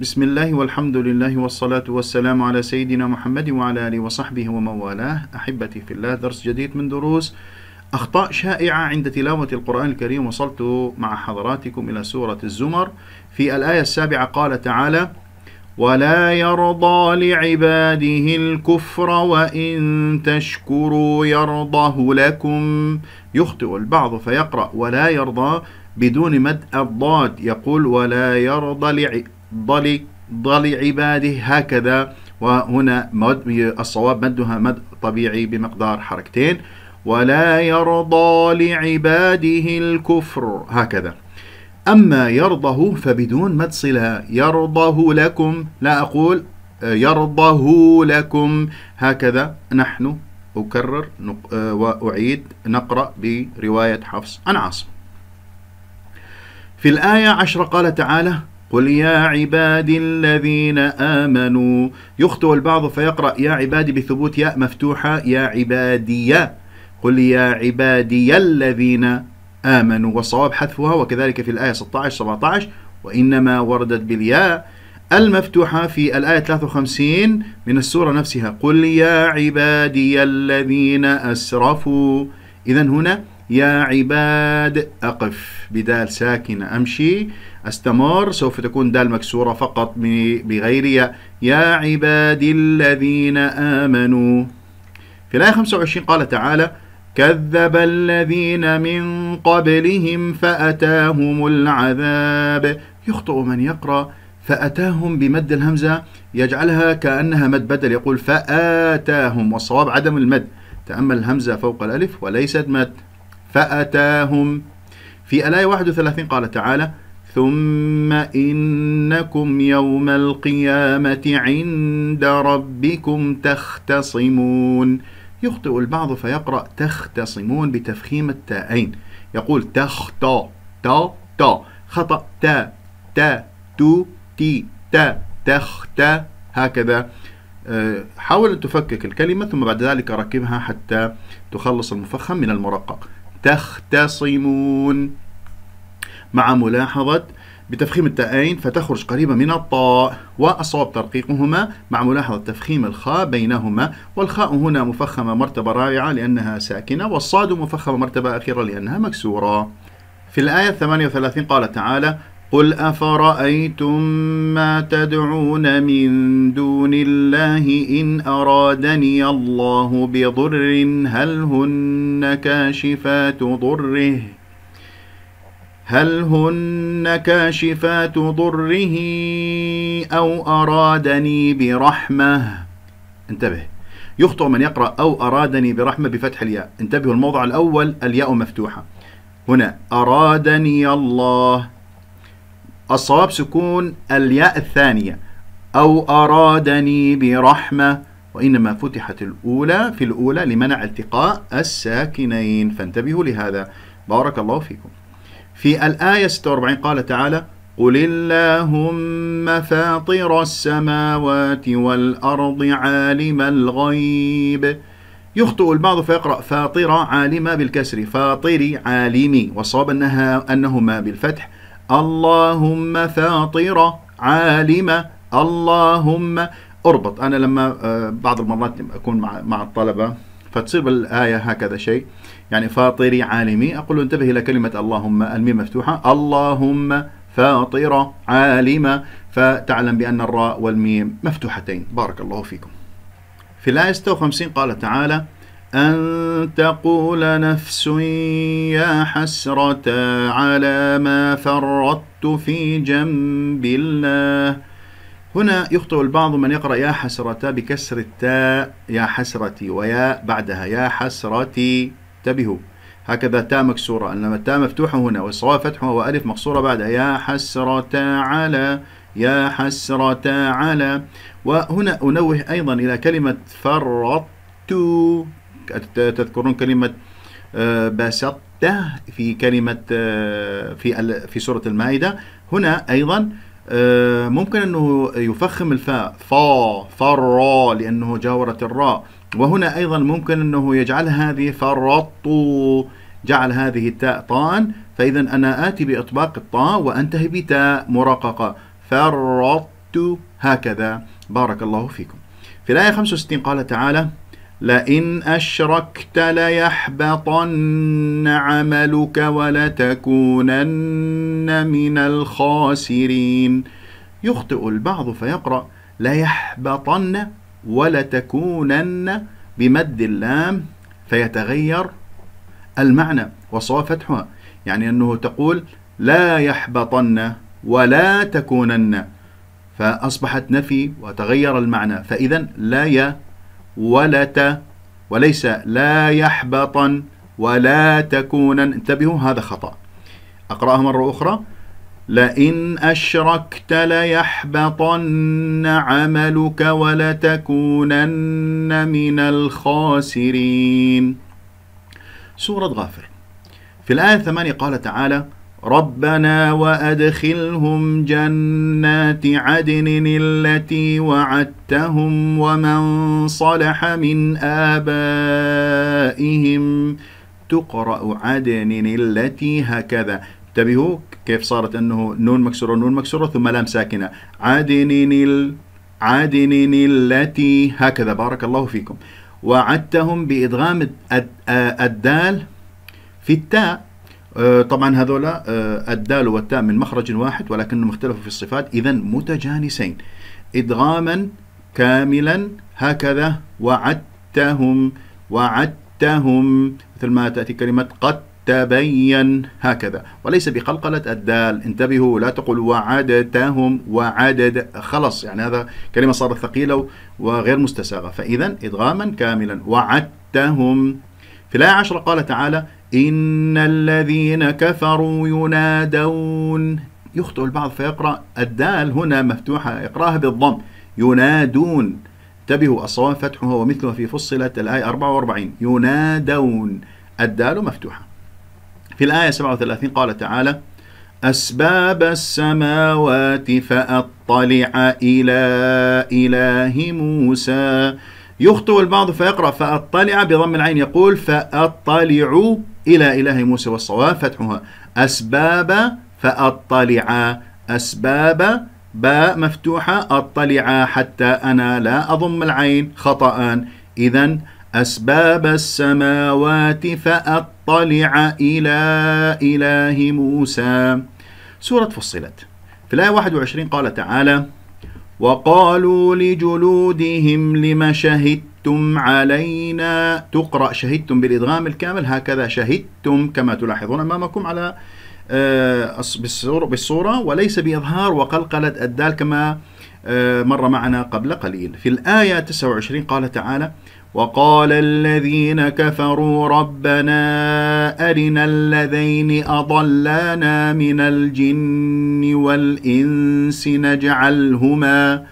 بسم الله والحمد لله والصلاة والسلام على سيدنا محمد وعلى آله وصحبه ومن والاه أحبتي في الله درس جديد من دروس أخطاء شائعة عند تلاوة القرآن الكريم وصلت مع حضراتكم إلى سورة الزمر في الآية السابعة قال تعالى ولا يرضى لعباده الكفر وإن تشكروا يرضه لكم يخطئ البعض فيقرأ ولا يرضى بدون مد الضاد يقول ولا يرضى لعباده ضل ضل عباده هكذا وهنا مد الصواب مدها مد طبيعي بمقدار حركتين ولا يرضى لعباده الكفر هكذا أما يرضه فبدون مد صلة يرضه لكم لا أقول آه، يرضه لكم هكذا نحن أكرر آه، وأعيد نقرأ برواية حفص عن عاصم في الآية عشرة قال تعالى قل يا عبادي الذين آمنوا يخطئ البعض فيقرأ يا عبادي بثبوت ياء مفتوحة يا عبادي قل يا عبادي الذين آمنوا والصواب حذفها وكذلك في الآية 16-17 وإنما وردت بالياء المفتوحة في الآية 53 من السورة نفسها قل يا عبادي الذين أسرفوا إذا هنا يا عباد أقف بدال ساكنة أمشي أستمر سوف تكون دال مكسورة فقط بغير يا يا عباد الذين آمنوا في الآية 25 قال تعالى كذب الذين من قبلهم فأتاهم العذاب يخطئ من يقرأ فأتاهم بمد الهمزة يجعلها كأنها مد بدل يقول فآتاهم والصواب عدم المد تأمل الهمزة فوق الألف وليست مد فأتاهم في الآية 31 قال تعالى ثم إنكم يوم القيامة عند ربكم تختصمون يخطئ البعض فيقرأ تختصمون بتفخيم التاءين يقول تخطى تا تا خطأ تا تا تو تي تا تخت هكذا آه، حاول أن تفكك الكلمة ثم بعد ذلك ركبها حتى تخلص المفخم من المرقق تختصمون مع ملاحظة بتفخيم التائين فتخرج قريبة من الطاء وأصوب ترقيقهما مع ملاحظة تفخيم الخاء بينهما والخاء هنا مفخمة مرتبة رابعة لأنها ساكنة والصاد مفخمة مرتبة أخيرة لأنها مكسورة في الآية 38 قال تعالى قل أفرأيتم ما تدعون من دون الله إن أرادني الله بضر هل هن كاشفات ضره هل هن كاشفات ضره أو أرادني برحمة انتبه يخطئ من يقرأ أو أرادني برحمة بفتح الياء انتبهوا الموضع الأول الياء مفتوحة هنا أرادني الله الصواب سكون الياء الثانية أو أرادني برحمة وإنما فتحت الأولى في الأولى لمنع التقاء الساكنين فانتبهوا لهذا بارك الله فيكم في الآية 46 قال تعالى قل اللهم فاطر السماوات والأرض عالم الغيب يخطئ البعض فيقرأ فاطرة عالمة بالكسر فاطري عالمي وصاب أنها أنهما بالفتح اللهم فاطرة عالمة اللهم اربط أنا لما آه، بعض المرات أكون مع, مع الطلبة فتصير بالآية هكذا شيء يعني فاطري عالمي أقول انتبه إلى كلمة اللهم الميم مفتوحة اللهم فاطرة عالمة فتعلم بأن الراء والميم مفتوحتين بارك الله فيكم في الآية 56 قال تعالى أن تقول نفس يا حسرة على ما فرطت في جنب الله هنا يخطئ البعض من يقرأ يا حسرة بكسر التاء يا حسرتي ويا بعدها يا حسرتي انتبهوا هكذا تاء مكسورة إنما التاء مفتوحة هنا والصواب فتحها وألف مقصورة بعدها يا حسرة على يا حسرة على وهنا أنوه أيضا إلى كلمة فرطت تذكرون كلمة آه، بسطة في كلمة آه، في في سورة المائدة هنا أيضا آه، ممكن أنه يفخم الفاء فا فرا لأنه جاورت الراء وهنا أيضا ممكن أنه يجعل هذه فرط جعل هذه التاء طاء فإذا أنا آتي بإطباق الطاء وأنتهي بتاء مرققة فرط هكذا بارك الله فيكم في الآية 65 قال تعالى لئن أشركت ليحبطن عملك ولتكونن من الخاسرين يخطئ البعض فيقرأ ليحبطن ولتكونن بمد اللام فيتغير المعنى وصاء فتحها يعني أنه تقول لا يحبطن ولا تكونن فأصبحت نفي وتغير المعنى فإذا لا ولت وليس لا يحبطن ولا تكونن انتبهوا هذا خطأ أقرأها مرة أخرى لئن أشركت ليحبطن عملك ولتكونن من الخاسرين سورة غافر في الآية الثمانية قال تعالى ربنا وأدخلهم جنات عدن التي وعدتهم ومن صلح من آبائهم تقرأ عدن التي هكذا انتبهوا كيف صارت أنه نون مكسورة نون مكسورة ثم لام ساكنة عدن ال عدن التي هكذا بارك الله فيكم وعدتهم بإدغام الدال في التاء آه، طبعا هذولا آه، الدال والتاء من مخرج واحد ولكنهم اختلفوا في الصفات إذا متجانسين إدغاما كاملا هكذا وعدتهم وعدتهم مثل ما تأتي كلمة قد تبين هكذا وليس بقلقلة الدال انتبهوا لا تقول وعدتهم وعدد خلص يعني هذا كلمة صارت ثقيلة وغير مستساغة فإذا إدغاما كاملا وعدتهم في الآية عشرة قال تعالى إن الذين كفروا ينادون يخطئ البعض فيقرأ الدال هنا مفتوحة اقراها بالضم ينادون انتبهوا الصواب فتحها ومثلها في فصلت الآية 44 ينادون الدال مفتوحة في الآية 37 قال تعالى أسباب السماوات فأطلع إلى إله موسى يخطئ البعض فيقرأ فأطلع بضم العين يقول فأطلع إلى إله موسى والصواب فتحها أسباب فأطلع أسباب باء مفتوحة أطلع حتى أنا لا أضم العين خطأ إذا أسباب السماوات فأطلع إلى إله موسى سورة فصلت في الآية 21 قال تعالى وقالوا لجلودهم لم شهدتم علينا تقرأ شهدتم بالإدغام الكامل هكذا شهدتم كما تلاحظون أمامكم على آه، بالصورة وليس بإظهار وقلقلة الدال كما آه، مر معنا قبل قليل في الآية 29 قال تعالى وقال الذين كفروا ربنا أرنا الذين أضلانا من الجن والإنس نجعلهما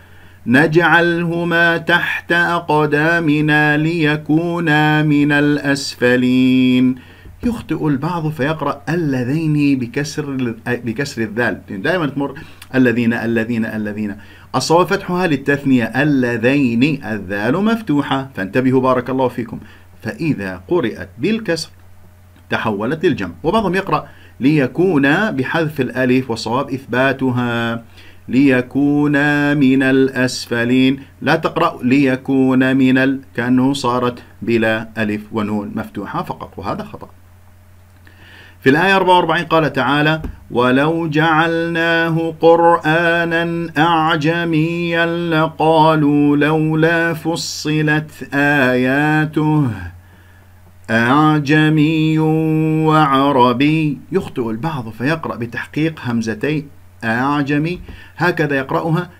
نجعلهما تحت أقدامنا ليكونا من الأسفلين يخطئ البعض فيقرأ الذين بكسر بكسر الذال دائما تمر الذين الذين الذين, الذين الصواب فتحها للتثنية اللذين الذال مفتوحة فانتبهوا بارك الله فيكم فإذا قرئت بالكسر تحولت للجمع وبعضهم يقرأ ليكون بحذف الألف والصواب إثباتها ليكون من الأسفلين لا تقرأ ليكون من ال... كأنه صارت بلا ألف ونون مفتوحة فقط وهذا خطأ في الآية 44 قال تعالى ولو جعلناه قرآنا أعجميا لقالوا لولا فصلت آياته أعجمي وعربي يخطئ البعض فيقرأ بتحقيق همزتي أعجمي هكذا يقرأها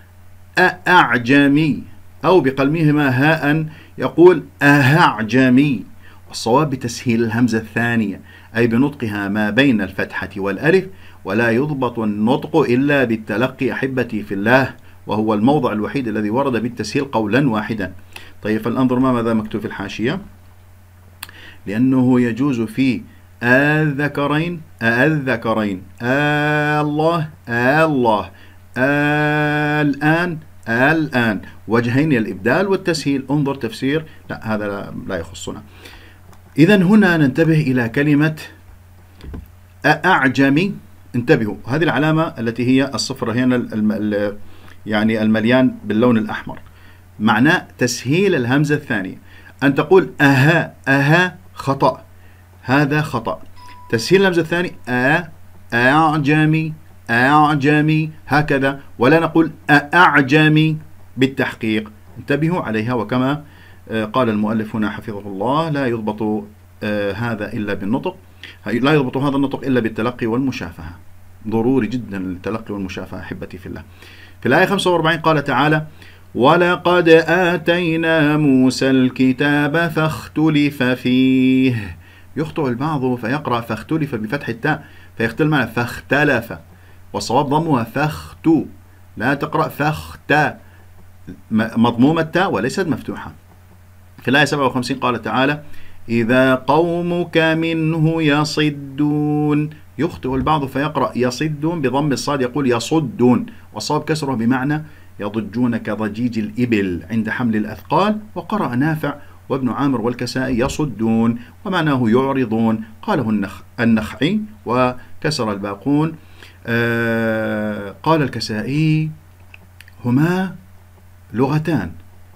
أعجمي أو بقلمهما هاء يقول أهعجمي والصواب بتسهيل الهمزة الثانية أي بنطقها ما بين الفتحة والألف ولا يضبط النطق إلا بالتلقي أحبتي في الله وهو الموضع الوحيد الذي ورد بالتسهيل قولا واحدا طيب فلننظر ما ماذا مكتوب في الحاشية لأنه يجوز في الذكرين الذكرين الله الله الآن الآن وجهين الإبدال والتسهيل انظر تفسير لا هذا لا يخصنا إذا هنا ننتبه إلى كلمة أعجمي انتبهوا هذه العلامة التي هي الصفر هنا الم... يعني المليان باللون الأحمر معناه تسهيل الهمزة الثانية أن تقول أها أها خطأ هذا خطأ تسهيل الهمزة الثانية أعجمي أعجمي هكذا ولا نقول أعجمي بالتحقيق انتبهوا عليها وكما آه، قال المؤلف هنا حفظه الله لا يضبط آه، هذا إلا بالنطق لا يضبط هذا النطق إلا بالتلقي والمشافهة ضروري جدا للتلقي والمشافهة أحبتي في الله في الآية 45 قال تعالى ولقد آتينا موسى الكتاب فاختلف فيه يخطئ البعض فيقرأ فاختلف بفتح التاء فيختل معنى فاختلف والصواب ضمها فاخت لا تقرأ فاخت مضمومة التاء وليست مفتوحة في الآية 57 قال تعالى إذا قومك منه يصدون يخطئ البعض فيقرأ يصدون بضم الصاد يقول يصدون وصاب كسره بمعنى يضجون كضجيج الإبل عند حمل الأثقال وقرأ نافع وابن عامر والكسائي يصدون ومعناه يعرضون قاله النخ النخعي وكسر الباقون آه قال الكسائي هما لغتان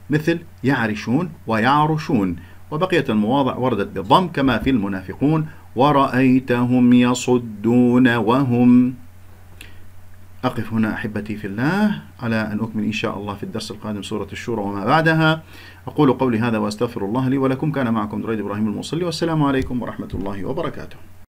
مثل يعرشون ويعرشون وبقية المواضع وردت بالضم كما في المنافقون ورأيتهم يصدون وهم أقف هنا أحبتي في الله على أن أكمل إن شاء الله في الدرس القادم سورة الشورى وما بعدها أقول قولي هذا وأستغفر الله لي ولكم كان معكم دريد إبراهيم الموصلي والسلام عليكم ورحمة الله وبركاته